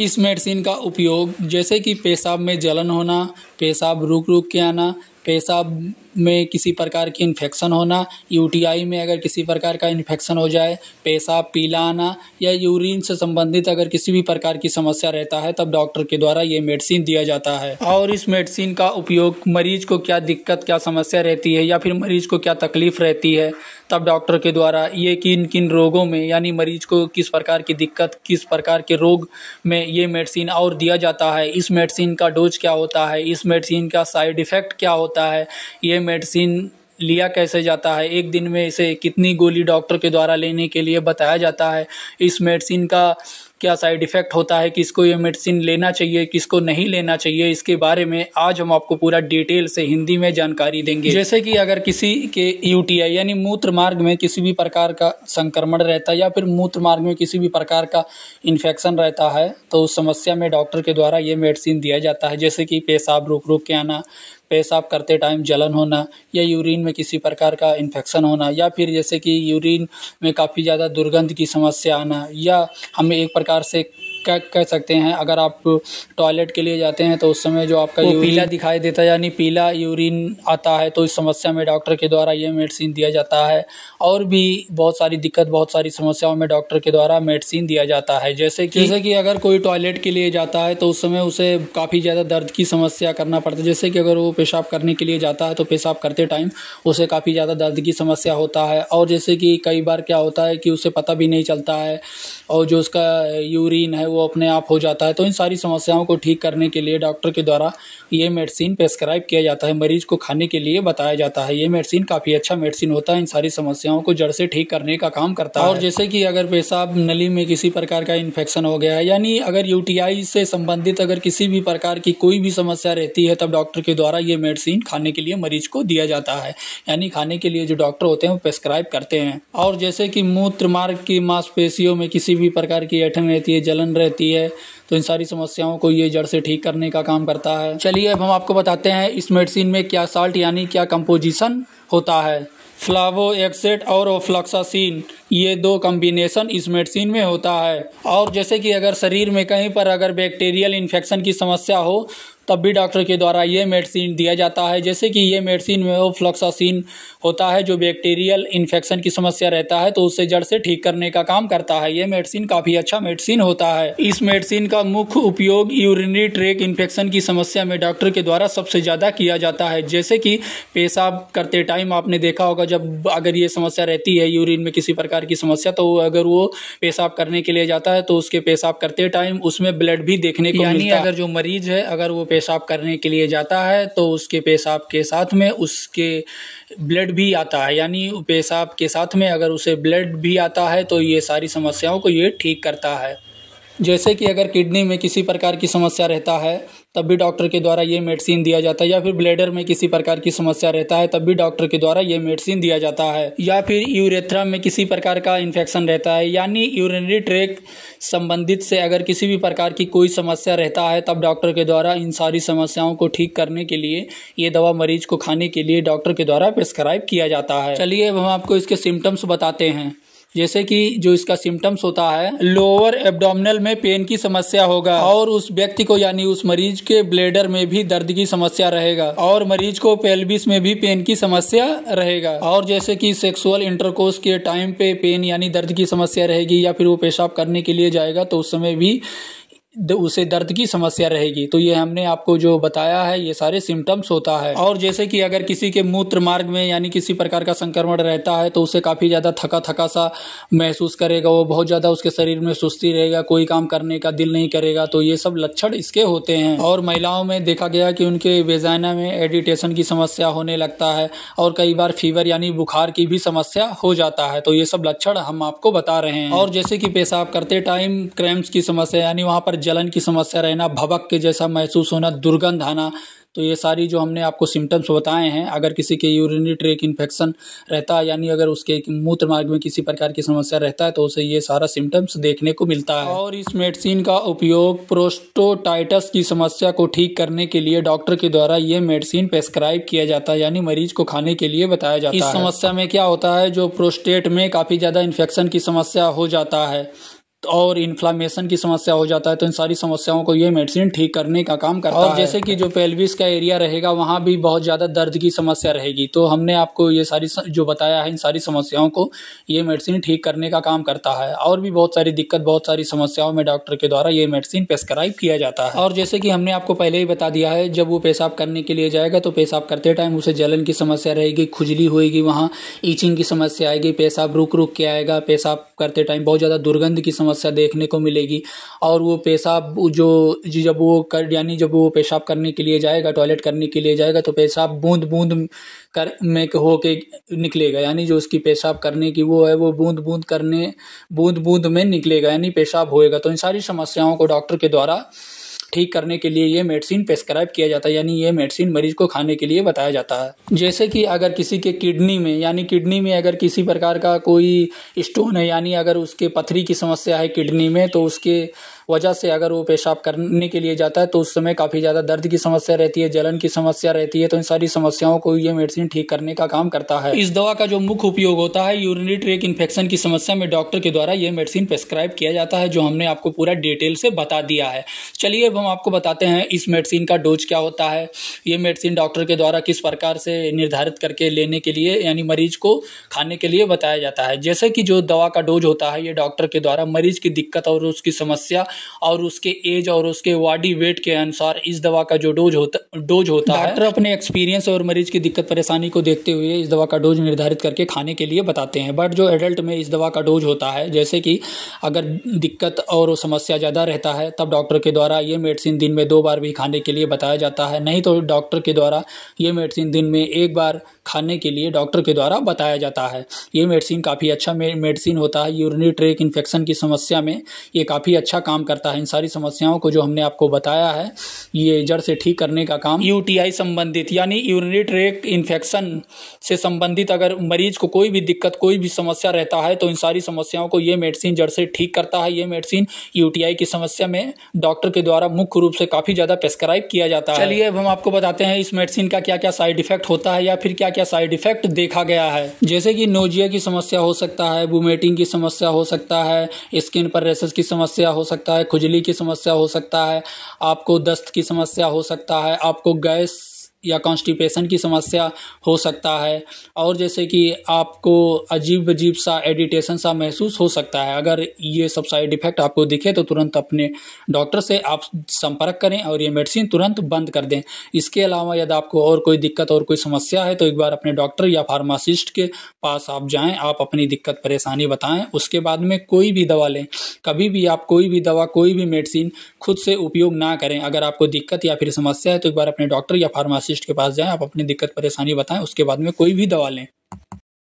इस मेडिसिन का उपयोग जैसे कि पेशाब में जलन होना पेशाब रुक रुक के आना पेशाब में किसी प्रकार की इन्फेक्शन होना यूटीआई में अगर किसी प्रकार का इन्फेक्शन हो जाए पेशाब पीला आना या यूरिन से संबंधित अगर किसी भी प्रकार की समस्या रहता है तब डॉक्टर के द्वारा ये मेडिसिन दिया जाता है और इस मेडिसिन का उपयोग मरीज को क्या दिक्कत क्या समस्या रहती है या फिर मरीज को क्या तकलीफ रहती है तब डॉक्टर के द्वारा ये किन किन रोगों में यानी मरीज को किस प्रकार की दिक्कत किस प्रकार के रोग में ये मेडिसिन और दिया जाता है इस मेडिसिन का डोज क्या होता है इस मेडिसिन का साइड इफ़ेक्ट क्या होता होता है ये मेडिसिन लिया कैसे जाता है एक दिन में इसे कितनी गोली डॉक्टर के द्वारा लेने के लिए बताया जाता है इस मेडिसिन का क्या साइड इफ़ेक्ट होता है किसको ये मेडिसिन लेना चाहिए किसको नहीं लेना चाहिए इसके बारे में आज हम आपको पूरा डिटेल से हिंदी में जानकारी देंगे जैसे कि अगर किसी के यूटीआई यानी मूत्र मार्ग में किसी भी प्रकार का संक्रमण रहता है या फिर मूत्र मार्ग में किसी भी प्रकार का इन्फेक्शन रहता है तो उस समस्या में डॉक्टर के द्वारा ये मेडिसिन दिया जाता है जैसे कि पेशाब रुक रुक के आना पेशाब करते टाइम जलन होना या यूरिन में किसी प्रकार का इन्फेक्शन होना या फिर जैसे कि यूरिन में काफ़ी ज़्यादा दुर्गंध की समस्या आना या हमें एक प्रकार से क्या कह सकते हैं अगर आप टॉयलेट के लिए जाते हैं तो उस समय जो आपका पीला दिखाई देता है यानी पीला यूरिन आता है तो इस समस्या में डॉक्टर के द्वारा ये मेडिसिन दिया जाता है और भी बहुत सारी दिक्कत बहुत सारी समस्याओं में डॉक्टर के द्वारा मेडिसिन दिया जाता है जैसे कि जैसे कि अगर कोई टॉयलेट के लिए जाता है तो उस समय उसे काफ़ी ज़्यादा दर्द की समस्या करना पड़ता है जैसे कि अगर वो पेशाब करने के लिए जाता है तो पेशाब करते टाइम उसे काफ़ी ज़्यादा दर्द की समस्या होता है और जैसे कि कई बार क्या होता है कि उसे पता भी नहीं चलता है और जो उसका यूरिन है वो अपने आप हो जाता है तो इन सारी समस्याओं को ठीक करने के लिए डॉक्टर के द्वारा ये मेडिसिन प्रेस्क्राइब किया जाता है मरीज को खाने के लिए बताया जाता है ये मेडिसिन काफ़ी अच्छा मेडिसिन होता है इन सारी समस्याओं को जड़ से ठीक करने का काम करता है और जैसे कि अगर पेशाब नली में किसी प्रकार का इन्फेक्शन हो गया है यानी अगर यू से संबंधित अगर किसी भी प्रकार की कोई भी समस्या रहती है तब डॉक्टर के द्वारा ये मेडिसिन खाने के लिए मरीज को दिया जाता है यानी खाने के लिए जो डॉक्टर होते हैं वो प्रेस्क्राइब करते हैं और जैसे कि मूत्र मार्ग की मांसपेशियों में किसी भी प्रकार की ऐठन रहती है जलन रहती रहती है तो इन सारी समस्याओं को ये जड़ से ठीक करने का काम करता है चलिए अब हम आपको बताते हैं इस मेडिसिन में क्या साल्ट यानी क्या कंपोजिशन होता है फ्लावो एक्सेट और ओफ्लॉक्सासिन ये दो कम्बिनेसन इस मेडिसिन में होता है और जैसे कि अगर शरीर में कहीं पर अगर बैक्टीरियल इन्फेक्शन की समस्या हो तब भी डॉक्टर के द्वारा ये मेडिसिन दिया जाता है जैसे कि ये मेडिसिन में वो फ्लॉक्सासिन होता है जो बैक्टीरियल इन्फेक्शन की समस्या रहता है तो उससे जड़ से ठीक करने का काम करता है ये मेडिसिन काफ़ी अच्छा मेडिसिन होता है इस मेडिसिन का मुख्य उपयोग यूरिनरी ट्रेक इन्फेक्शन की समस्या में डॉक्टर के द्वारा सबसे ज़्यादा किया जाता है जैसे कि पेशाब करते टाइम आपने देखा होगा जब अगर ये समस्या रहती है यूरिन में किसी प्रकार की समस्या तो अगर वो पेशाब करने के लिए जाता है तो उसके पेशाब करते टाइम उसमें ब्लड भी देखने को लिए अगर जो मरीज है अगर वो पेशाब करने के लिए जाता है तो उसके पेशाब के साथ में उसके ब्लड भी आता है यानी पेशाब के साथ में अगर उसे ब्लड भी आता है तो ये सारी समस्याओं को ये ठीक करता है जैसे कि अगर किडनी में किसी प्रकार की समस्या रहता है तब भी डॉक्टर के द्वारा ये मेडिसिन दिया जाता है या फिर ब्लेडर में किसी प्रकार की समस्या रहता है तब भी डॉक्टर के द्वारा ये मेडिसिन दिया जाता है या फिर यूरेथ्रा में किसी प्रकार का इन्फेक्शन रहता है यानी यूरिनरी ट्रैक संबंधित से अगर किसी भी प्रकार की कोई समस्या रहता है तब डॉक्टर के द्वारा इन सारी समस्याओं को ठीक करने के लिए ये दवा मरीज को खाने के लिए डॉक्टर के द्वारा प्रिस्क्राइब किया जाता है चलिए अब हम आपको इसके सिम्टम्स बताते हैं जैसे कि जो इसका सिम्टम्स होता है लोअर एब्डोमिनल में पेन की समस्या होगा और उस व्यक्ति को यानी उस मरीज के ब्लेडर में भी दर्द की समस्या रहेगा और मरीज को पेल्विस में भी पेन की समस्या रहेगा और जैसे कि सेक्सुअल इंटरकोर्स के टाइम पे पेन यानी दर्द की समस्या रहेगी या फिर वो पेशाब करने के लिए जाएगा तो उस समय भी उसे दर्द की समस्या रहेगी तो ये हमने आपको जो बताया है ये सारे सिम्टम्स होता है और जैसे कि अगर किसी के मूत्र मार्ग में यानी किसी प्रकार का संक्रमण रहता है तो उसे काफ़ी ज़्यादा थका थका सा महसूस करेगा वो बहुत ज़्यादा उसके शरीर में सुस्ती रहेगा कोई काम करने का दिल नहीं करेगा तो ये सब लक्षण इसके होते हैं और महिलाओं में देखा गया कि उनके वेजाइना में एडिटेशन की समस्या होने लगता है और कई बार फीवर यानी बुखार की भी समस्या हो जाता है तो ये सब लक्षण हम आपको बता रहे हैं और जैसे कि पेशाब करते टाइम क्रैम्स की समस्या यानी वहाँ पर जलन की समस्या रहना भवक के जैसा महसूस होना दुर्गंध आना तो ये सारी जो हमने आपको सिम्टम्स बताए हैं अगर किसी के यूरिनरी ट्रेक इन्फेक्शन रहता है यानी अगर उसके मूत्र मार्ग में किसी प्रकार की समस्या रहता है तो उसे ये सारा सिम्टम्स देखने को मिलता है और इस मेडिसिन का उपयोग प्रोस्टोटाइटस की समस्या को ठीक करने के लिए डॉक्टर के द्वारा ये मेडिसिन प्रेस्क्राइब किया जाता है यानी मरीज को खाने के लिए बताया जाता है इस समस्या में क्या होता है जो प्रोस्टेट में काफ़ी ज़्यादा इन्फेक्शन की समस्या हो जाता है और इन्फ्लामेशन की समस्या हो जाता है तो इन सारी समस्याओं को ये मेडिसिन ठीक करने का काम करता और है और जैसे कि जो पेल्विस का एरिया रहेगा वहाँ भी बहुत ज़्यादा दर्द की समस्या रहेगी तो हमने आपको ये सारी जो बताया है इन सारी समस्याओं को ये मेडिसिन ठीक करने का काम करता है और भी बहुत सारी दिक्कत बहुत सारी समस्याओं में डॉक्टर के द्वारा ये मेडिसिन प्रेस्क्राइब किया जाता है और जैसे कि हमने आपको पहले ही बता दिया है जब वो पेशाब करने के लिए जाएगा तो पेशाब करते टाइम उसे जलन की समस्या रहेगी खुजली होगी वहाँ ईचिंग की समस्या आएगी पेशाब रुक रुक के आएगा पेशाब करते टाइम बहुत ज़्यादा दुर्गंध की समस्या समस्या देखने को मिलेगी और वो पेशाब जो जब वो कर यानी जब वो पेशाब करने के लिए जाएगा टॉयलेट करने के लिए जाएगा तो पेशाब बूंद बूंद कर में हो के निकलेगा यानी जो उसकी पेशाब करने की वो है वो बूंद बूंद करने बूंद बूंद में निकलेगा यानी पेशाब होएगा तो इन सारी समस्याओं को डॉक्टर के द्वारा ठीक करने के लिए ये मेडिसिन प्रेस्क्राइब किया जाता है यानी ये मेडिसिन मरीज को खाने के लिए बताया जाता है जैसे कि अगर किसी के किडनी में यानी किडनी में अगर किसी प्रकार का कोई स्टोन है यानी अगर उसके पथरी की समस्या है किडनी में तो उसके वजह से अगर वो पेशाब करने के लिए जाता है तो उस समय काफ़ी ज़्यादा दर्द की समस्या रहती है जलन की समस्या रहती है तो इन सारी समस्याओं को ये मेडिसिन ठीक करने का काम करता है इस दवा का जो मुख्य उपयोग होता है यूरिनरी ट्रेक इन्फेक्शन की समस्या में डॉक्टर के द्वारा ये मेडिसिन प्रेस्क्राइब किया जाता है जो हमने आपको पूरा डिटेल से बता दिया है चलिए अब हम आपको बताते हैं इस मेडिसिन का डोज क्या होता है ये मेडिसिन डॉक्टर के द्वारा किस प्रकार से निर्धारित करके लेने के लिए यानी मरीज को खाने के लिए बताया जाता है जैसे कि जो दवा का डोज होता है ये डॉक्टर के द्वारा मरीज की दिक्कत और उसकी समस्या और उसके एज और उसके बॉडी वेट के अनुसार इस दवा का जो डोज होता डोज होता है डॉक्टर अपने एक्सपीरियंस और मरीज की दिक्कत परेशानी को देखते हुए इस दवा का डोज निर्धारित करके खाने के लिए बताते हैं बट जो एडल्ट में इस दवा का डोज होता है जैसे कि अगर दिक्कत और समस्या ज़्यादा रहता है तब डॉक्टर के द्वारा ये मेडिसिन दिन में दो बार भी खाने के लिए बताया जाता है नहीं तो डॉक्टर के द्वारा ये मेडिसिन दिन में एक बार खाने के लिए डॉक्टर के द्वारा बताया जाता है ये मेडिसिन काफ़ी अच्छा मेडिसिन होता है यूरिनी ट्रेक इन्फेक्शन की समस्या में ये काफ़ी अच्छा काम करता है इन सारी समस्याओं को जो हमने आपको बताया है ये जड़ से ठीक करने का काम यूटीआई संबंधित यानी यूरिनरी रेक इन्फेक्शन से संबंधित अगर मरीज को कोई भी दिक्कत कोई भी समस्या रहता है तो इन सारी समस्याओं को ये मेडिसिन जड़ से ठीक करता है ये मेडिसिन यू की समस्या में डॉक्टर के द्वारा मुख्य रूप से काफ़ी ज़्यादा प्रेस्क्राइब किया जाता है चलिए अब हम आपको बताते हैं इस मेडिसिन का क्या क्या साइड इफेक्ट होता है या फिर क्या क्या साइड इफेक्ट देखा गया है जैसे कि नोजिया की समस्या हो सकता है वोमेटिंग की समस्या हो सकता है स्किन पर रेसेस की समस्या हो सकता है सकता है खुजली की समस्या हो सकता है आपको दस्त की समस्या हो सकता है आपको गैस या कॉन्स्टिपेशन की समस्या हो सकता है और जैसे कि आपको अजीब अजीब सा एडिटेशन सा महसूस हो सकता है अगर ये सब साइड इफ़ेक्ट आपको दिखे तो तुरंत अपने डॉक्टर से आप संपर्क करें और ये मेडिसिन तुरंत बंद कर दें इसके अलावा यदि आपको और कोई दिक्कत और कोई समस्या है तो एक बार अपने डॉक्टर या फार्मासिस्ट के पास आप जाएँ आप अपनी दिक्कत परेशानी बताएँ उसके बाद में कोई भी दवा लें कभी भी आप कोई भी दवा कोई भी मेडिसिन खुद से उपयोग ना करें अगर आपको दिक्कत या फिर समस्या है तो एक बार अपने डॉक्टर या फार्मासिस्ट फार्मासिस्ट के पास जाएं आप अपनी दिक्कत परेशानी बताएं उसके बाद में कोई भी दवा लें